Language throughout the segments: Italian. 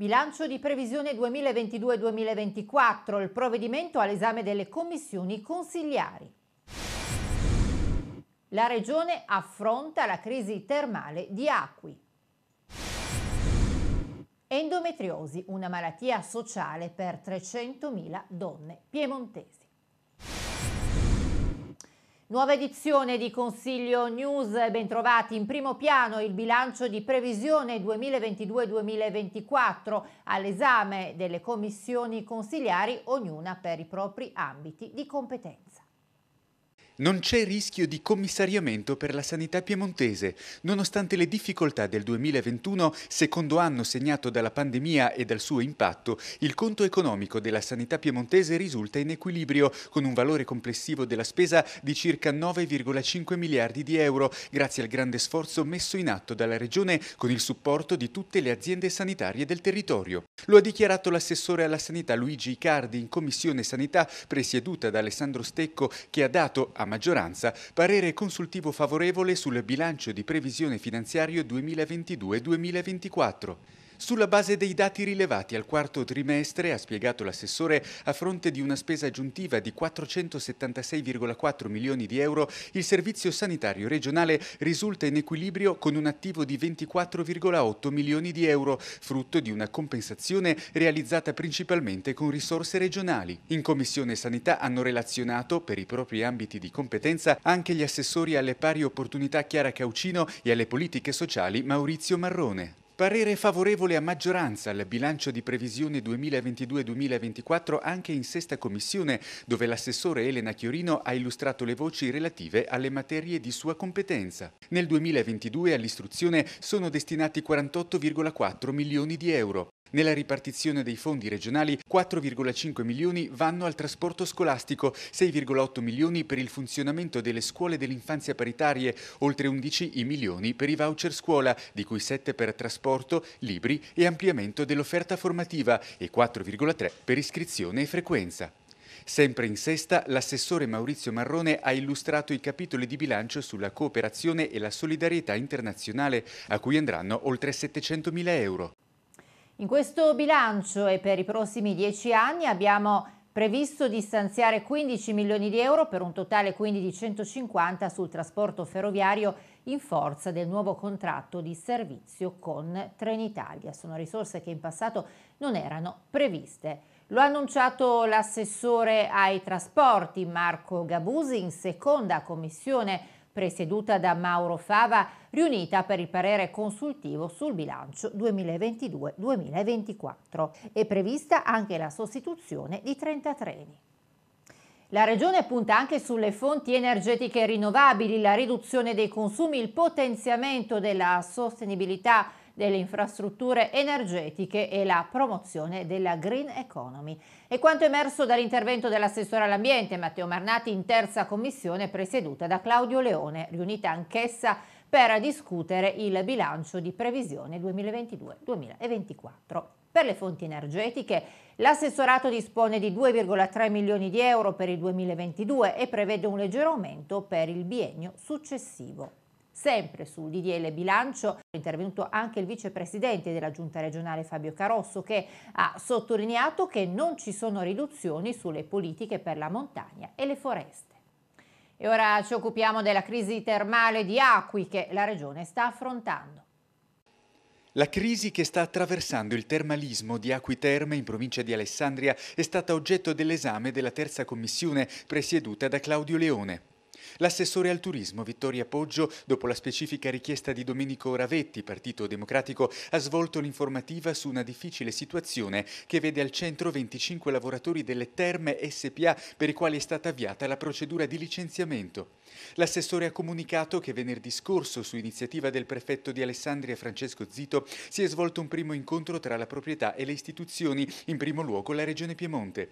Bilancio di previsione 2022-2024, il provvedimento all'esame delle commissioni consigliari. La regione affronta la crisi termale di acqui. Endometriosi, una malattia sociale per 300.000 donne piemontesi. Nuova edizione di Consiglio News, bentrovati in primo piano il bilancio di previsione 2022-2024 all'esame delle commissioni consigliari, ognuna per i propri ambiti di competenza. Non c'è rischio di commissariamento per la sanità piemontese. Nonostante le difficoltà del 2021, secondo anno segnato dalla pandemia e dal suo impatto, il conto economico della sanità piemontese risulta in equilibrio, con un valore complessivo della spesa di circa 9,5 miliardi di euro, grazie al grande sforzo messo in atto dalla Regione con il supporto di tutte le aziende sanitarie del territorio. Lo ha dichiarato l'assessore alla sanità Luigi Icardi in Commissione Sanità, presieduta da Alessandro Stecco, che ha dato a maggioranza parere consultivo favorevole sul bilancio di previsione finanziario 2022-2024. Sulla base dei dati rilevati al quarto trimestre, ha spiegato l'assessore, a fronte di una spesa aggiuntiva di 476,4 milioni di euro, il servizio sanitario regionale risulta in equilibrio con un attivo di 24,8 milioni di euro, frutto di una compensazione realizzata principalmente con risorse regionali. In Commissione Sanità hanno relazionato, per i propri ambiti di competenza, anche gli assessori alle pari opportunità Chiara Caucino e alle politiche sociali Maurizio Marrone. Parere favorevole a maggioranza al bilancio di previsione 2022-2024 anche in sesta commissione, dove l'assessore Elena Chiorino ha illustrato le voci relative alle materie di sua competenza. Nel 2022 all'istruzione sono destinati 48,4 milioni di euro. Nella ripartizione dei fondi regionali 4,5 milioni vanno al trasporto scolastico, 6,8 milioni per il funzionamento delle scuole dell'infanzia paritarie, oltre 11 i milioni per i voucher scuola, di cui 7 per trasporto, libri e ampliamento dell'offerta formativa e 4,3 per iscrizione e frequenza. Sempre in sesta, l'assessore Maurizio Marrone ha illustrato i capitoli di bilancio sulla cooperazione e la solidarietà internazionale, a cui andranno oltre 700 mila euro. In questo bilancio e per i prossimi dieci anni abbiamo previsto di stanziare 15 milioni di euro per un totale quindi di 150 sul trasporto ferroviario in forza del nuovo contratto di servizio con Trenitalia. Sono risorse che in passato non erano previste. Lo ha annunciato l'assessore ai trasporti Marco Gabusi in seconda commissione presieduta da Mauro Fava, riunita per il parere consultivo sul bilancio 2022-2024. È prevista anche la sostituzione di 30 treni. La Regione punta anche sulle fonti energetiche rinnovabili, la riduzione dei consumi, il potenziamento della sostenibilità delle infrastrutture energetiche e la promozione della green economy. E quanto emerso dall'intervento dell'assessore all'ambiente Matteo Marnati in terza commissione presieduta da Claudio Leone, riunita anch'essa per discutere il bilancio di previsione 2022-2024. Per le fonti energetiche, l'assessorato dispone di 2,3 milioni di euro per il 2022 e prevede un leggero aumento per il biennio successivo. Sempre sul DDL bilancio è intervenuto anche il vicepresidente della giunta regionale Fabio Carosso che ha sottolineato che non ci sono riduzioni sulle politiche per la montagna e le foreste. E ora ci occupiamo della crisi termale di acqui che la regione sta affrontando. La crisi che sta attraversando il termalismo di Acquiterme in provincia di Alessandria è stata oggetto dell'esame della terza commissione presieduta da Claudio Leone. L'assessore al turismo Vittoria Poggio, dopo la specifica richiesta di Domenico Ravetti, Partito Democratico, ha svolto l'informativa su una difficile situazione che vede al centro 25 lavoratori delle Terme SPA per i quali è stata avviata la procedura di licenziamento. L'assessore ha comunicato che venerdì scorso, su iniziativa del prefetto di Alessandria Francesco Zito, si è svolto un primo incontro tra la proprietà e le istituzioni, in primo luogo la Regione Piemonte.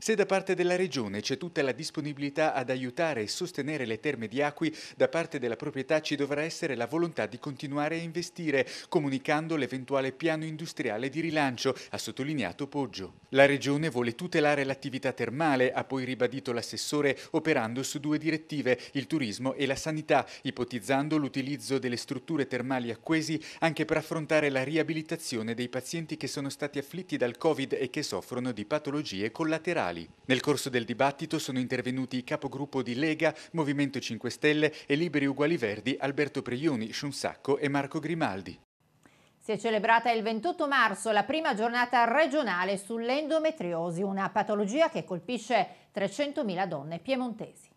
Se da parte della Regione c'è tutta la disponibilità ad aiutare e sostenere le terme di Acqui, da parte della proprietà ci dovrà essere la volontà di continuare a investire, comunicando l'eventuale piano industriale di rilancio, ha sottolineato Poggio. La Regione vuole tutelare l'attività termale, ha poi ribadito l'assessore, operando su due direttive, il turismo e la sanità, ipotizzando l'utilizzo delle strutture termali acquesi anche per affrontare la riabilitazione dei pazienti che sono stati afflitti dal Covid e che soffrono di patologie collaterali locali. Nel corso del dibattito sono intervenuti i capogruppo di Lega, Movimento 5 Stelle e Liberi Uguali Verdi Alberto Prioni, Sciunsacco e Marco Grimaldi. Si è celebrata il 28 marzo la prima giornata regionale sull'endometriosi, una patologia che colpisce 300.000 donne piemontesi.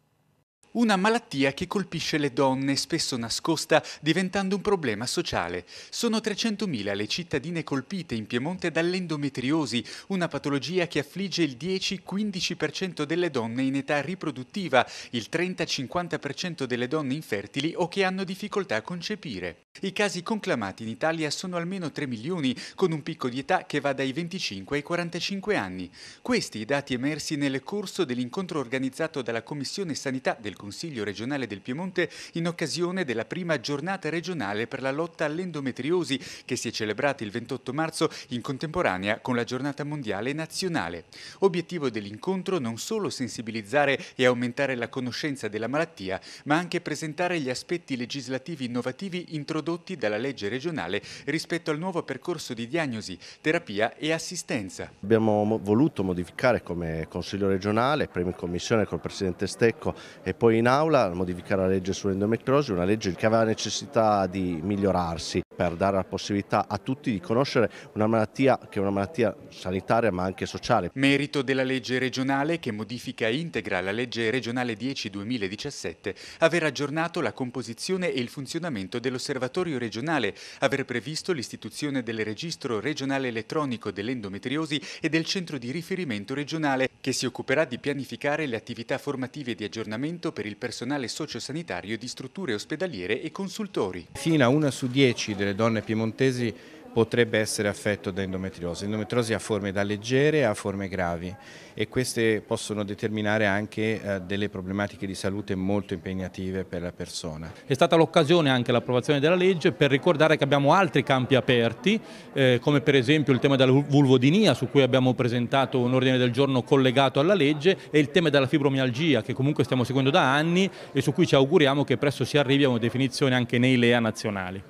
Una malattia che colpisce le donne, spesso nascosta, diventando un problema sociale. Sono 300.000 le cittadine colpite in Piemonte dall'endometriosi, una patologia che affligge il 10-15% delle donne in età riproduttiva, il 30-50% delle donne infertili o che hanno difficoltà a concepire. I casi conclamati in Italia sono almeno 3 milioni, con un picco di età che va dai 25 ai 45 anni. Questi i dati emersi nel corso dell'incontro organizzato dalla Commissione Sanità del Consiglio regionale del Piemonte in occasione della prima giornata regionale per la lotta all'endometriosi, che si è celebrata il 28 marzo in contemporanea con la giornata mondiale nazionale. Obiettivo dell'incontro non solo sensibilizzare e aumentare la conoscenza della malattia, ma anche presentare gli aspetti legislativi innovativi introdotti introdotti dalla legge regionale rispetto al nuovo percorso di diagnosi, terapia e assistenza. Abbiamo voluto modificare come Consiglio regionale, prima in Commissione col Presidente Stecco e poi in Aula, modificare la legge sull'endometriosi, una legge che aveva necessità di migliorarsi per dare la possibilità a tutti di conoscere una malattia che è una malattia sanitaria ma anche sociale. Merito della legge regionale che modifica e integra la legge regionale 10-2017, aver aggiornato la composizione e il funzionamento dell'osservatorio regionale, aver previsto l'istituzione del registro regionale elettronico dell'endometriosi e del centro di riferimento regionale che si occuperà di pianificare le attività formative di aggiornamento per il personale sociosanitario di strutture ospedaliere e consultori. Fino a una su dieci delle delle donne piemontesi potrebbe essere affetto da endometriosi. L'endometriosi ha forme da leggere a forme gravi e queste possono determinare anche eh, delle problematiche di salute molto impegnative per la persona. È stata l'occasione anche l'approvazione della legge per ricordare che abbiamo altri campi aperti, eh, come per esempio il tema della vulvodinia su cui abbiamo presentato un ordine del giorno collegato alla legge e il tema della fibromialgia che comunque stiamo seguendo da anni e su cui ci auguriamo che presto si arrivi a una definizione anche nei LEA nazionali.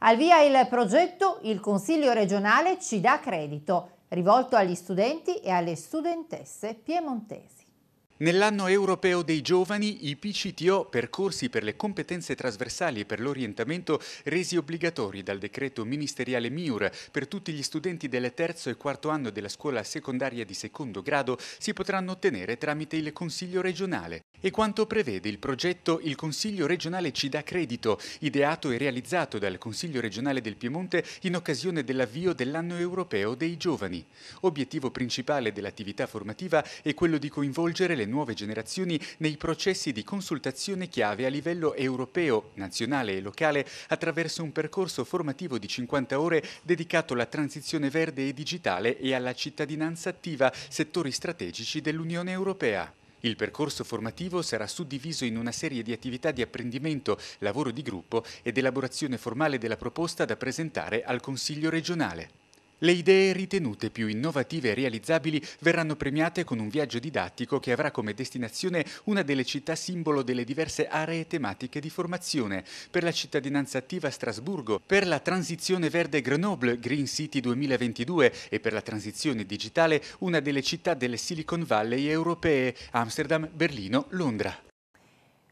Al via il progetto, il Consiglio regionale ci dà credito, rivolto agli studenti e alle studentesse piemontesi. Nell'anno europeo dei giovani, i PCTO, percorsi per le competenze trasversali e per l'orientamento, resi obbligatori dal decreto ministeriale MIUR per tutti gli studenti del terzo e quarto anno della scuola secondaria di secondo grado, si potranno ottenere tramite il Consiglio regionale. E quanto prevede il progetto Il Consiglio regionale ci dà credito, ideato e realizzato dal Consiglio regionale del Piemonte in occasione dell'avvio dell'anno europeo dei giovani. Obiettivo principale dell'attività formativa è quello di coinvolgere le nuove generazioni nei processi di consultazione chiave a livello europeo, nazionale e locale attraverso un percorso formativo di 50 ore dedicato alla transizione verde e digitale e alla cittadinanza attiva, settori strategici dell'Unione Europea. Il percorso formativo sarà suddiviso in una serie di attività di apprendimento, lavoro di gruppo ed elaborazione formale della proposta da presentare al Consiglio regionale. Le idee ritenute più innovative e realizzabili verranno premiate con un viaggio didattico che avrà come destinazione una delle città simbolo delle diverse aree tematiche di formazione, per la cittadinanza attiva Strasburgo, per la transizione verde Grenoble Green City 2022 e per la transizione digitale una delle città delle Silicon Valley europee, Amsterdam, Berlino, Londra.